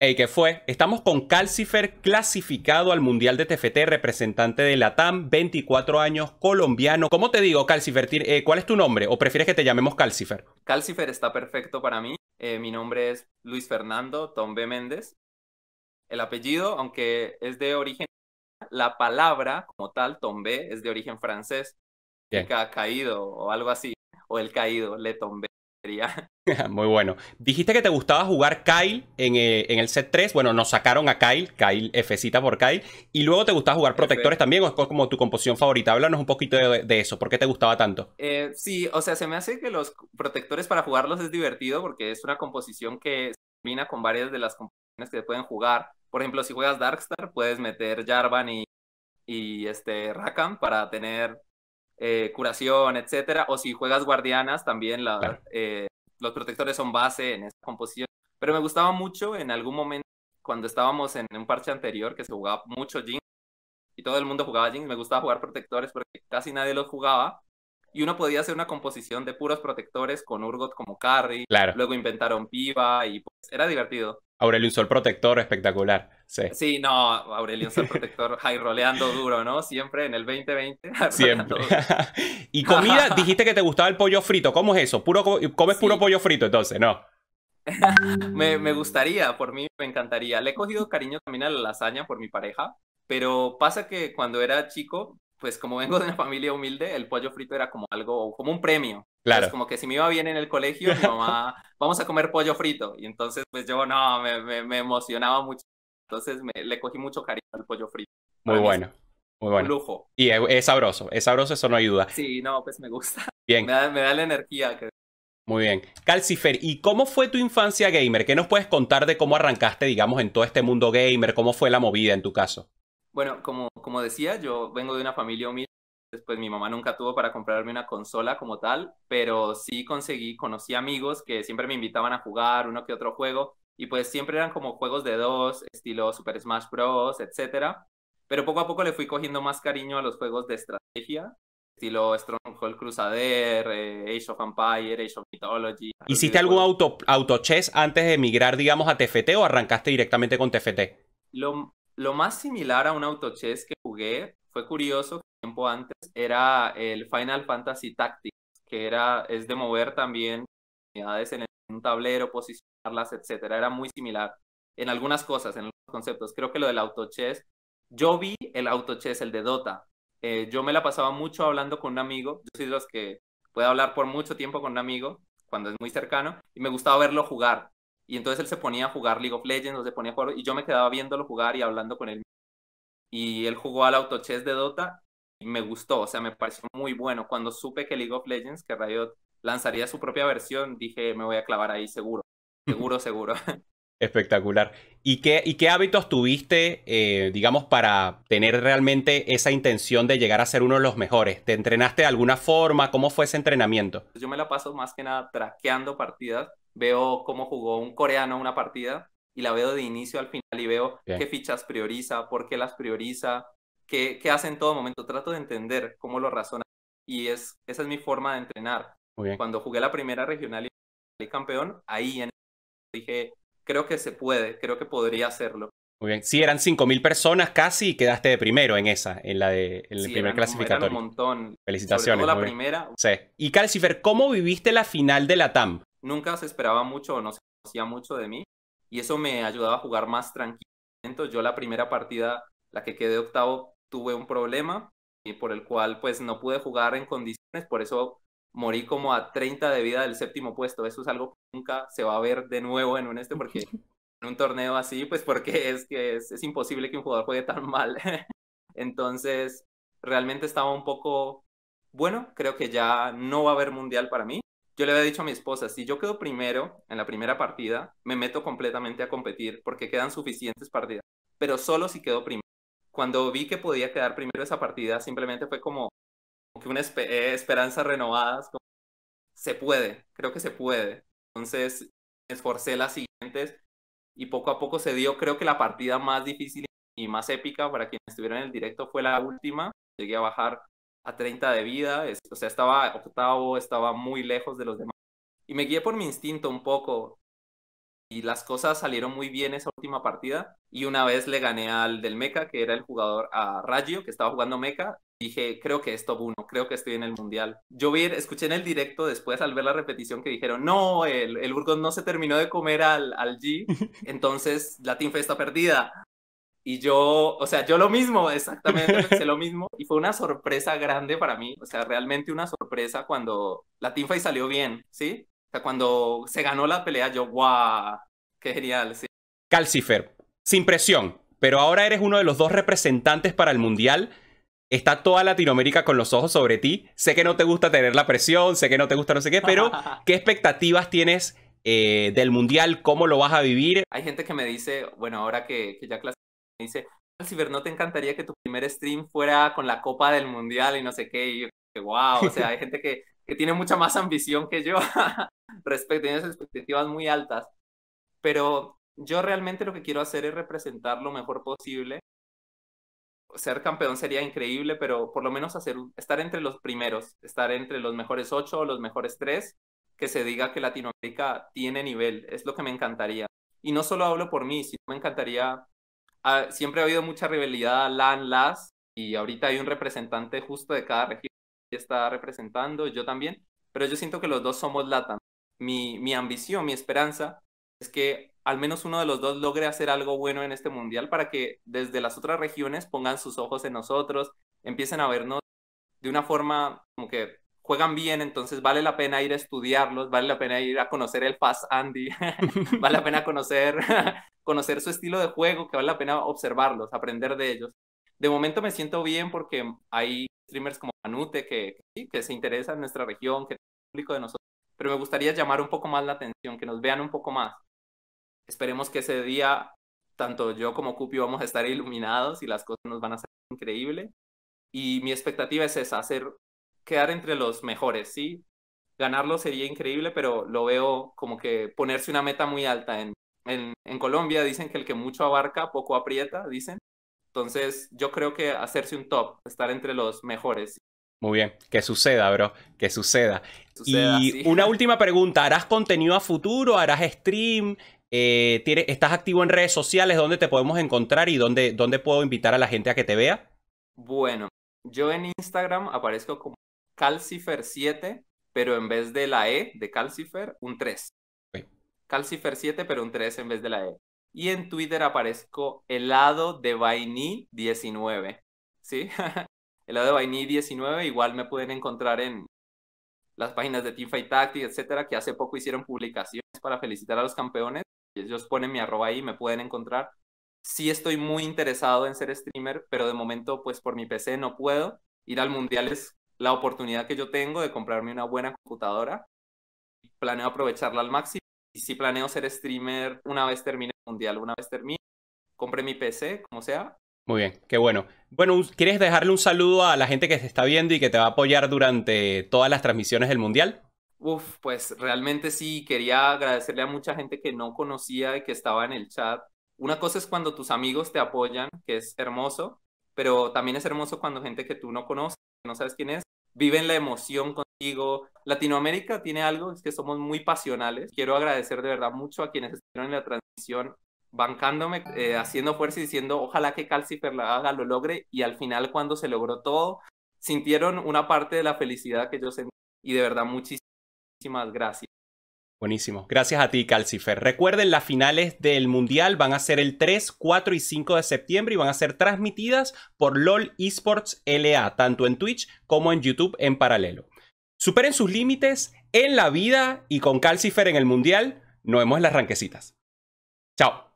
¿qué fue? Estamos con Calcifer clasificado al Mundial de TFT, representante de Latam, 24 años, colombiano. ¿Cómo te digo, Calcifer? Eh, ¿Cuál es tu nombre? ¿O prefieres que te llamemos Calcifer? Calcifer está perfecto para mí. Eh, mi nombre es Luis Fernando Tombe Méndez. El apellido, aunque es de origen, la palabra como tal, Tombe, es de origen francés. Que ha caído o algo así, o el caído, le tombé. Muy bueno. Dijiste que te gustaba jugar Kyle en, eh, el set 3. Bueno, nos sacaron a Kyle, Kyle Fcita por Kyle. Y luego te gustaba jugar protectores también, o es como tu composición favorita. Háblanos un poquito de, eso. ¿Por qué te gustaba tanto? Eh, sí, o sea, se me hace que los protectores para jugarlos es divertido porque es una composición que combina con varias de las composiciones que pueden jugar. Por ejemplo, si juegas Darkstar, puedes meter Jarvan y, y este para tener eh, curación, etcétera. O si juegas guardianas, también eh, los protectores son base en esa composición. Pero me gustaba mucho en algún momento, cuando estábamos en un parche anterior, que se jugaba mucho Jinx, y todo el mundo jugaba Jinx, me gustaba jugar protectores porque casi nadie los jugaba. Y uno podía hacer una composición de puros protectores con Urgot como carry. Luego inventaron Piva y pues era divertido. Aurelion Sol Protector, espectacular. Sí, sí no, Aurelion Sol Protector, high roleando duro, ¿no? Siempre en el 2020. Siempre. y comida, dijiste que te gustaba el pollo frito. ¿Cómo es eso? ¿Comes puro pollo frito entonces? No. me, me gustaría, por mí me encantaría. Le he cogido cariño también a la lasaña por mi pareja, pero pasa que cuando era chico pues como vengo de una familia humilde, el pollo frito era como algo, como un premio. Claro. como que si me iba bien en el colegio, mi mamá, vamos a comer pollo frito. Y entonces, pues yo no, me, emocionaba mucho. Entonces le cogí mucho cariño al pollo frito. Muy bueno. Muy bueno. Un lujo. Y es, sabroso, es sabroso, eso no ayuda. Sí, no, pues me gusta. Bien. Me da, me da la energía. Muy bien. Calcifer, ¿y cómo fue tu infancia gamer? ¿Qué nos puedes contar de cómo arrancaste, digamos, en todo este mundo gamer? ¿Cómo fue la movida en tu caso? Bueno, como, como decía, yo vengo de una familia humilde, después pues mi mamá nunca tuvo para comprarme una consola como tal, pero sí conseguí, conocí amigos que siempre me invitaban a jugar uno que otro juego, y pues siempre eran como juegos de dos, estilo Super Smash Bros., etcétera, pero poco a poco le fui cogiendo más cariño a los juegos de estrategia, estilo Stronghold Crusader, eh, Age of Empire, Age of Mythology. ¿Hiciste algún auto, auto chess antes de emigrar, digamos, a TFT o arrancaste directamente con TFT? Lo, lo más similar a un autochess que jugué fue curioso, tiempo antes, era el Final Fantasy Tactics, que era, es de mover también unidades en un tablero, posicionarlas, etc. Era muy similar en algunas cosas, en los conceptos. Creo que lo del autochess, yo vi el autochess, el de Dota. Eh, yo me la pasaba mucho hablando con un amigo. Yo soy de los que puedo hablar por mucho tiempo con un amigo cuando es muy cercano y me gustaba verlo jugar. Y entonces él se ponía a jugar League of Legends, o se ponía a jugar, y yo me quedaba viéndolo jugar y hablando con él. Y él jugó al autochess de Dota y me gustó, o sea, me pareció muy bueno. Cuando supe que League of Legends, que Riot lanzaría su propia versión, dije, me voy a clavar ahí seguro, seguro, seguro. Espectacular. ¿Y qué, y qué hábitos tuviste, eh, digamos, para tener realmente esa intención de llegar a ser uno de los mejores? ¿Te entrenaste de alguna forma? ¿Cómo fue ese entrenamiento? Yo me la paso más que nada traqueando partidas veo cómo jugó un coreano una partida y la veo de inicio al final y veo qué fichas prioriza, por qué las prioriza, qué, qué hace en todo momento. Trato de entender cómo lo razona y es, esa es mi forma de entrenar. Cuando jugué la primera regional y campeón, ahí en dije, creo que se puede, creo que podría hacerlo. Muy bien. Sí, eran 5.000 personas casi y quedaste de primero en esa, en la de el primer clasificatorio. un montón. Felicitaciones. Sobre la primera. Sí. Y Calcifer, ¿cómo viviste la final de la TAM? nunca se esperaba mucho o no se conocía mucho de mí y eso me ayudaba a jugar más tranquilamente yo la primera partida, la que quedé octavo, tuve un problema y eh, por el cual pues no pude jugar en condiciones, por eso morí como a 30 de vida del séptimo puesto. Eso es algo que nunca se va a ver de nuevo en un este en un torneo así, pues porque es que es imposible que un jugador juegue tan mal. Entonces, realmente estaba un poco bueno, creo que ya no va a haber mundial para mí yo le había dicho a mi esposa, si yo quedo primero en la primera partida, me meto completamente a competir porque quedan suficientes partidas, pero solo si quedo primero. Cuando vi que podía quedar primero esa partida, simplemente fue como, que una eh, esperanza renovada, como, se puede, creo que se puede. Entonces, esforcé las siguientes y poco a poco se dio, creo que la partida más difícil y más épica para quienes estuvieron en el directo fue la última. Llegué a bajar a 30 de vida, o sea, estaba octavo, estaba muy lejos de los demás. Y me guié por mi instinto un poco. Y las cosas salieron muy bien esa última partida. Y una vez le gané al del Meca, que era el jugador a Raggio, que estaba jugando Meca. Dije, creo que es top 1, creo que estoy en el mundial. Yo vi, escuché en el directo después al ver la repetición que dijeron, no, el, el Burgos no se terminó de comer al, al G, entonces la team está perdida. Y yo, o sea, yo lo mismo, exactamente lo mismo. Y fue una sorpresa grande para mí, o sea, realmente una sorpresa cuando la teamfight salió bien, ¿sí? O sea, cuando se ganó la pelea, yo, ¡guau! ¡Qué genial! ¿sí? Calcifer, sin presión, pero ahora eres uno de los dos representantes para el Mundial. Está toda Latinoamérica con los ojos sobre ti. Sé que no te gusta tener la presión, sé que no te gusta no sé qué, pero ¿qué expectativas tienes eh, del Mundial? ¿Cómo lo vas a vivir? Hay gente que me dice, bueno, ahora que, ya clasificé me dice, Alciber, ¿no te encantaría que tu primer stream fuera con la Copa del Mundial y no sé qué? Y yo, wow, o sea, hay gente que, que tiene mucha más ambición que yo respecto, a esas expectativas muy altas. Pero yo realmente lo que quiero hacer es representar lo mejor posible. Ser campeón sería increíble, pero por lo menos hacer, estar entre los primeros, estar entre los mejores ocho o los mejores tres, que se diga que Latinoamérica tiene nivel, es lo que me encantaría. Y no solo hablo por mí, sino me encantaría Ah, siempre ha habido mucha rivalidad LAN-LAS y ahorita hay un representante justo de cada región que está representando, yo también, pero yo siento que los dos somos LATAM. Mi, mi ambición, mi esperanza es que al menos uno de los dos logre hacer algo bueno en este mundial para que desde las otras regiones pongan sus ojos en nosotros, empiecen a vernos de una forma como que juegan bien, entonces vale la pena ir a estudiarlos, vale la pena ir a conocer el Fast Andy, vale la pena conocer conocer su estilo de juego, que vale la pena observarlos, aprender de ellos. De momento me siento bien porque hay streamers como Anute que, que, que se interesan en nuestra región, que es el público de nosotros, pero me gustaría llamar un poco más la atención, que nos vean un poco más. Esperemos que ese día, tanto yo como Cupi vamos a estar iluminados y las cosas nos van a ser increíble. Y mi expectativa es esa, hacer, quedar entre los mejores, ¿sí? Ganarlo sería increíble, pero lo veo como que ponerse una meta muy alta en en, Colombia dicen que el que mucho abarca, poco aprieta, dicen. Entonces, yo creo que hacerse un top, estar entre los mejores, muy bien, que suceda, bro, que suceda. y una última pregunta, ¿harás contenido a futuro? ¿Harás stream? Eh, ¿Estás activo en redes sociales? ¿Dónde te podemos encontrar y dónde, dónde puedo invitar a la gente a que te vea? Bueno, yo en Instagram aparezco como Calcifer7, pero en vez de la E de Calcifer, un 3. Calcifer 7, pero un 3 en vez de la E. Y en Twitter aparezco helado de vainí 19. ¿Sí? helado de vainí 19. Igual me pueden encontrar en las páginas de Team Fight Tactics etcétera, que hace poco hicieron publicaciones para felicitar a los campeones. Ellos ponen mi arroba ahí y me pueden encontrar. Sí estoy muy interesado en ser streamer, pero de momento, pues por mi PC no puedo. Ir al mundial es la oportunidad que yo tengo de comprarme una buena computadora. Planeo aprovecharla al máximo y si planeo ser streamer una vez termine el mundial, una vez termine, compre mi PC, como sea. Muy bien, qué bueno. Bueno, ¿quieres dejarle un saludo a la gente que se está viendo y que te va a apoyar durante todas las transmisiones del mundial? Uf, pues realmente sí, quería agradecerle a mucha gente que no conocía y que estaba en el chat. Una cosa es cuando tus amigos te apoyan, que es hermoso, pero también es hermoso cuando gente que tú no conoces, que no sabes quién es, vive en la emoción con digo, Latinoamérica tiene algo, es que somos muy pasionales. Quiero agradecer de verdad mucho a quienes estuvieron en la transmisión bancándome, eh, haciendo fuerza y diciendo, ojalá que Calcifer la haga, lo logre, y al final cuando se logró todo, sintieron una parte de la felicidad que yo sentí, y de verdad muchísimas gracias. Buenísimo. Gracias a ti, Calcifer. Recuerden, las finales del Mundial van a ser el 3, 4 y 5 de septiembre y van a ser transmitidas por LOL Esports LA, tanto en Twitch como en YouTube en paralelo superen sus límites en la vida y con Calcifer en el Mundial, nos vemos en las ranquecitas. Chao.